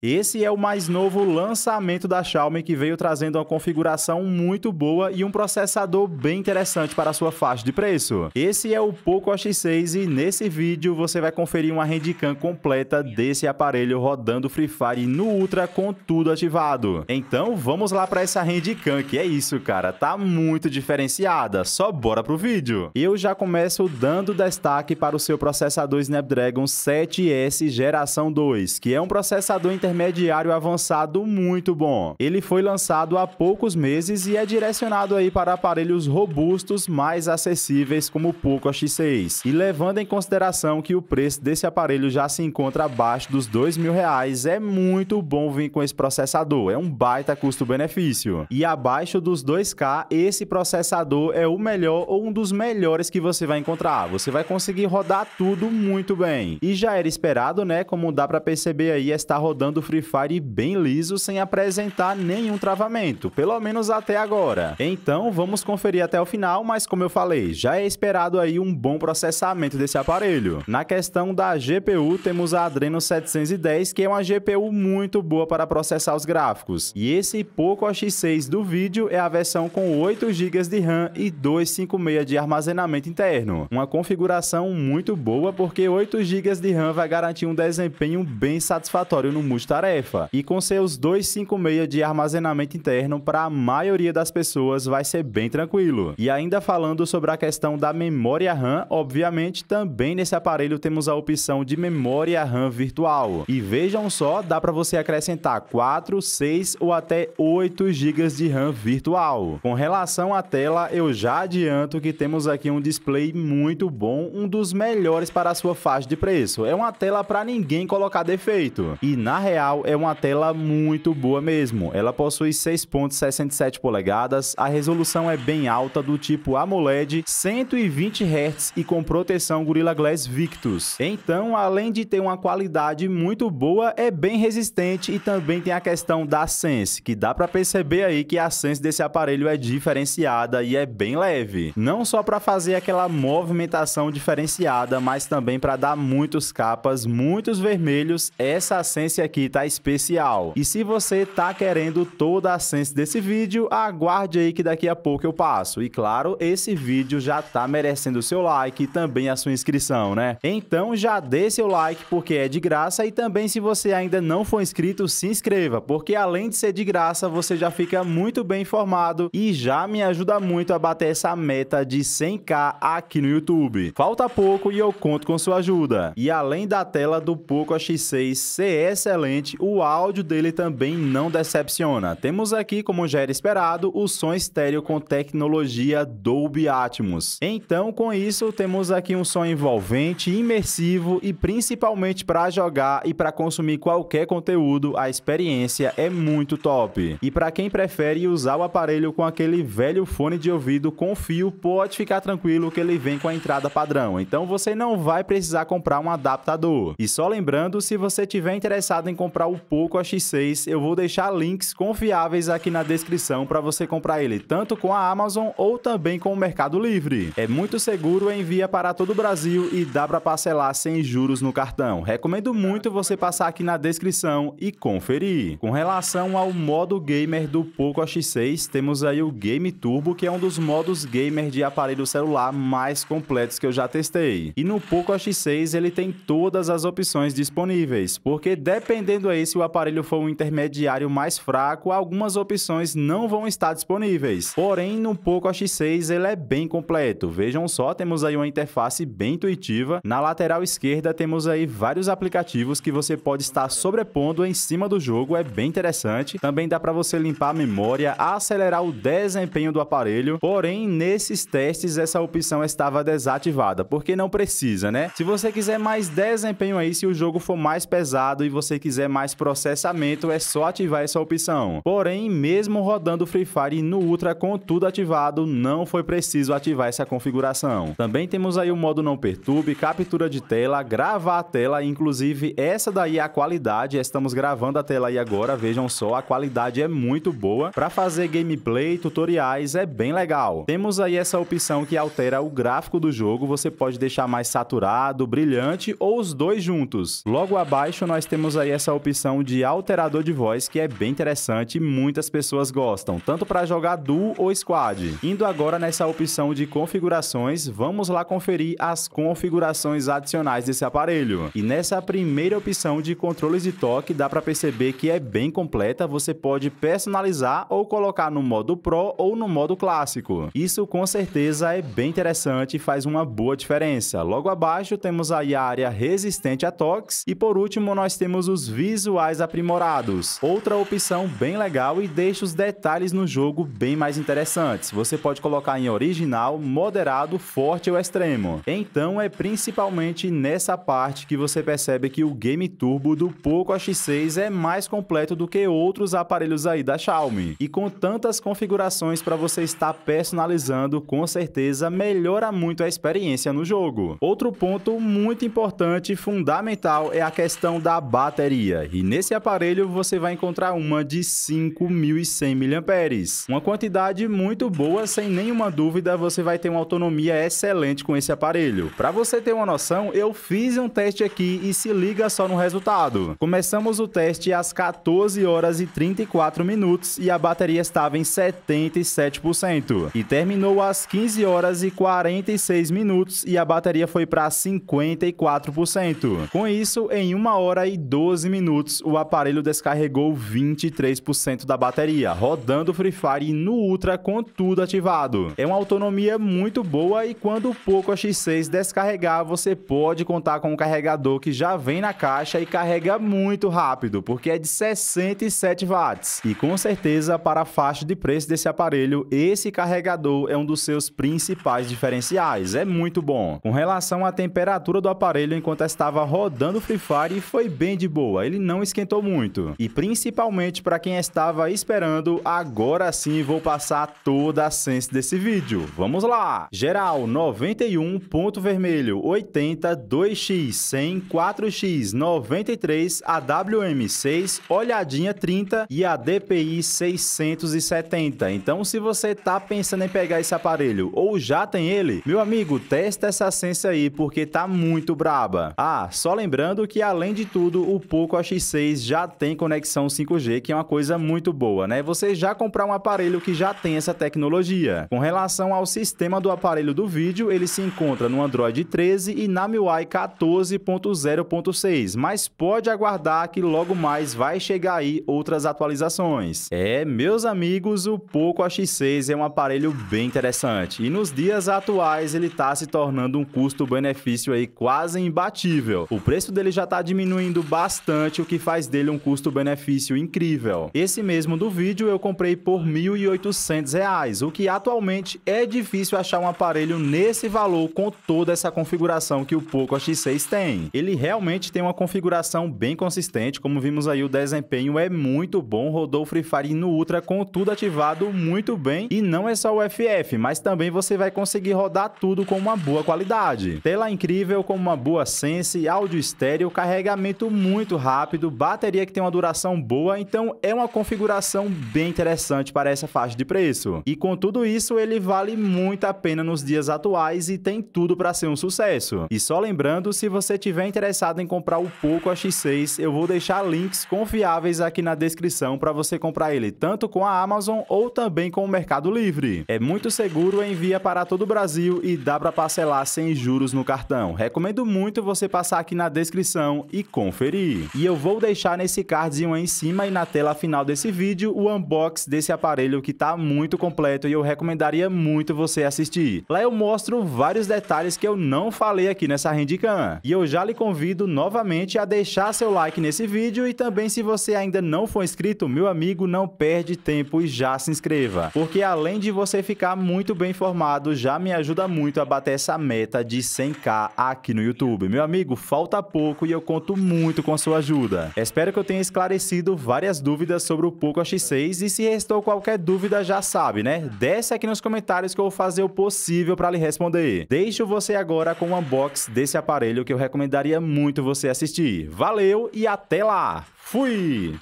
Esse é o mais novo lançamento da Xiaomi que veio trazendo uma configuração muito boa e um processador bem interessante para sua faixa de preço. Esse é o Poco X6 e nesse vídeo você vai conferir uma handicam completa desse aparelho rodando Free Fire no Ultra com tudo ativado. Então vamos lá para essa handicam que é isso cara, tá muito diferenciada, só bora pro vídeo. Eu já começo dando destaque para o seu processador Snapdragon 7S geração 2, que é um processador intermediário avançado muito bom. Ele foi lançado há poucos meses e é direcionado aí para aparelhos robustos mais acessíveis como o Poco X6. E levando em consideração que o preço desse aparelho já se encontra abaixo dos dois mil reais, é muito bom vir com esse processador. É um baita custo-benefício. E abaixo dos 2K, esse processador é o melhor ou um dos melhores que você vai encontrar. Você vai conseguir rodar tudo muito bem. E já era esperado, né? Como dá para perceber aí, está rodando do Free Fire bem liso sem apresentar nenhum travamento, pelo menos até agora. Então vamos conferir até o final, mas como eu falei, já é esperado aí um bom processamento desse aparelho. Na questão da GPU, temos a Adreno 710, que é uma GPU muito boa para processar os gráficos. E esse Poco X6 do vídeo é a versão com 8 GB de RAM e 256 de armazenamento interno. Uma configuração muito boa porque 8 GB de RAM vai garantir um desempenho bem satisfatório no multi tarefa e com seus 256 de armazenamento interno para a maioria das pessoas vai ser bem tranquilo. E ainda falando sobre a questão da memória RAM, obviamente também nesse aparelho temos a opção de memória RAM virtual. E vejam só, dá para você acrescentar 4, 6 ou até 8 GB de RAM virtual. Com relação à tela, eu já adianto que temos aqui um display muito bom, um dos melhores para a sua faixa de preço. É uma tela para ninguém colocar defeito. E na real real é uma tela muito boa mesmo. Ela possui 6.67 polegadas, a resolução é bem alta do tipo AMOLED, 120 Hz e com proteção Gorilla Glass Victus. Então, além de ter uma qualidade muito boa, é bem resistente e também tem a questão da Sense, que dá para perceber aí que a Sense desse aparelho é diferenciada e é bem leve. Não só para fazer aquela movimentação diferenciada, mas também para dar muitos capas, muitos vermelhos. Essa Sense aqui tá especial. E se você tá querendo toda a sense desse vídeo, aguarde aí que daqui a pouco eu passo. E claro, esse vídeo já tá merecendo o seu like e também a sua inscrição, né? Então já dê seu like porque é de graça e também se você ainda não for inscrito, se inscreva, porque além de ser de graça, você já fica muito bem informado e já me ajuda muito a bater essa meta de 100k aqui no YouTube. Falta pouco e eu conto com sua ajuda. E além da tela do Poco X6 ser excelente, o áudio dele também não decepciona. Temos aqui, como já era esperado, o som estéreo com tecnologia Dolby Atmos. Então, com isso, temos aqui um som envolvente, imersivo e principalmente para jogar e para consumir qualquer conteúdo, a experiência é muito top. E para quem prefere usar o aparelho com aquele velho fone de ouvido com fio, pode ficar tranquilo que ele vem com a entrada padrão. Então, você não vai precisar comprar um adaptador. E só lembrando, se você tiver interessado em comprar comprar o Poco X6, eu vou deixar links confiáveis aqui na descrição para você comprar ele tanto com a Amazon ou também com o Mercado Livre. É muito seguro, é envia para todo o Brasil e dá para parcelar sem juros no cartão. Recomendo muito você passar aqui na descrição e conferir. Com relação ao modo gamer do Poco X6, temos aí o Game Turbo, que é um dos modos gamer de aparelho celular mais completos que eu já testei. E no Poco X6 ele tem todas as opções disponíveis, porque dependendo Sendo a isso, o aparelho for um intermediário mais fraco, algumas opções não vão estar disponíveis. Porém, no Poco X6 ele é bem completo. Vejam só, temos aí uma interface bem intuitiva. Na lateral esquerda temos aí vários aplicativos que você pode estar sobrepondo em cima do jogo, é bem interessante. Também dá para você limpar a memória, acelerar o desempenho do aparelho. Porém, nesses testes essa opção estava desativada, porque não precisa, né? Se você quiser mais desempenho aí, se o jogo for mais pesado e você quiser quiser é mais processamento, é só ativar essa opção. Porém, mesmo rodando o Free Fire no Ultra com tudo ativado, não foi preciso ativar essa configuração. Também temos aí o modo não perturbe, captura de tela, gravar a tela, inclusive essa daí é a qualidade, estamos gravando a tela aí agora, vejam só, a qualidade é muito boa. Para fazer gameplay, tutoriais, é bem legal. Temos aí essa opção que altera o gráfico do jogo, você pode deixar mais saturado, brilhante ou os dois juntos. Logo abaixo nós temos aí essa essa opção de alterador de voz que é bem interessante e muitas pessoas gostam, tanto para jogar duo ou squad. Indo agora nessa opção de configurações, vamos lá conferir as configurações adicionais desse aparelho. E nessa primeira opção de controles de toque, dá para perceber que é bem completa, você pode personalizar ou colocar no modo Pro ou no modo clássico. Isso com certeza é bem interessante e faz uma boa diferença. Logo abaixo temos aí a área resistente a toques e por último nós temos os visuais aprimorados. Outra opção bem legal e deixa os detalhes no jogo bem mais interessantes. Você pode colocar em original, moderado, forte ou extremo. Então é principalmente nessa parte que você percebe que o Game Turbo do Poco X6 é mais completo do que outros aparelhos aí da Xiaomi. E com tantas configurações para você estar personalizando, com certeza melhora muito a experiência no jogo. Outro ponto muito importante, fundamental, é a questão da bateria bateria, e nesse aparelho você vai encontrar uma de 5.100 mAh. Uma quantidade muito boa, sem nenhuma dúvida, você vai ter uma autonomia excelente com esse aparelho. Para você ter uma noção, eu fiz um teste aqui e se liga só no resultado. Começamos o teste às 14 horas e 34 minutos e a bateria estava em 77% e terminou às 15 horas e 46 minutos e a bateria foi para 54%. Com isso, em 1 hora e 12 minutos minutos, o aparelho descarregou 23% da bateria, rodando o Free Fire no Ultra com tudo ativado. É uma autonomia muito boa e quando o Poco X6 descarregar, você pode contar com um carregador que já vem na caixa e carrega muito rápido, porque é de 67 watts. E com certeza, para a faixa de preço desse aparelho, esse carregador é um dos seus principais diferenciais. É muito bom. Com relação à temperatura do aparelho, enquanto estava rodando o Free Fire, foi bem de boa ele não esquentou muito. E principalmente para quem estava esperando, agora sim vou passar toda a sense desse vídeo. Vamos lá! Geral 91, ponto vermelho 80, 2x, 100, 4x, 93, AWM 6, olhadinha 30 e a DPI 670. Então se você tá pensando em pegar esse aparelho ou já tem ele, meu amigo, testa essa sense aí porque tá muito braba. Ah, só lembrando que além de tudo, o pouco a X6 já tem conexão 5G, que é uma coisa muito boa, né? Você já comprar um aparelho que já tem essa tecnologia. Com relação ao sistema do aparelho do vídeo, ele se encontra no Android 13 e na MIUI 14.0.6, mas pode aguardar que logo mais vai chegar aí outras atualizações. É, meus amigos, o Poco X6 é um aparelho bem interessante e nos dias atuais ele está se tornando um custo-benefício aí quase imbatível. O preço dele já está diminuindo bastante o que faz dele um custo-benefício incrível. Esse mesmo do vídeo eu comprei por R$ 1.800, o que atualmente é difícil achar um aparelho nesse valor com toda essa configuração que o Poco X6 tem. Ele realmente tem uma configuração bem consistente, como vimos aí o desempenho é muito bom, rodou Free Fire no Ultra com tudo ativado muito bem e não é só o FF, mas também você vai conseguir rodar tudo com uma boa qualidade. Tela incrível, com uma boa sense, áudio estéreo, carregamento muito rápido rápido, bateria que tem uma duração boa, então é uma configuração bem interessante para essa faixa de preço. E com tudo isso, ele vale muito a pena nos dias atuais e tem tudo para ser um sucesso. E só lembrando, se você tiver interessado em comprar o Poco X6, eu vou deixar links confiáveis aqui na descrição para você comprar ele tanto com a Amazon ou também com o Mercado Livre. É muito seguro, envia para todo o Brasil e dá para parcelar sem juros no cartão. Recomendo muito você passar aqui na descrição e conferir. E eu vou deixar nesse cardzinho aí em cima e na tela final desse vídeo o unboxing desse aparelho que tá muito completo e eu recomendaria muito você assistir. Lá eu mostro vários detalhes que eu não falei aqui nessa Handicam. E eu já lhe convido novamente a deixar seu like nesse vídeo e também se você ainda não for inscrito, meu amigo, não perde tempo e já se inscreva. Porque além de você ficar muito bem informado, já me ajuda muito a bater essa meta de 100k aqui no YouTube. Meu amigo, falta pouco e eu conto muito com a sua ajuda. Espero que eu tenha esclarecido várias dúvidas sobre o Poco X6 e se restou qualquer dúvida já sabe, né? Desce aqui nos comentários que eu vou fazer o possível para lhe responder. Deixo você agora com um unbox desse aparelho que eu recomendaria muito você assistir. Valeu e até lá! Fui!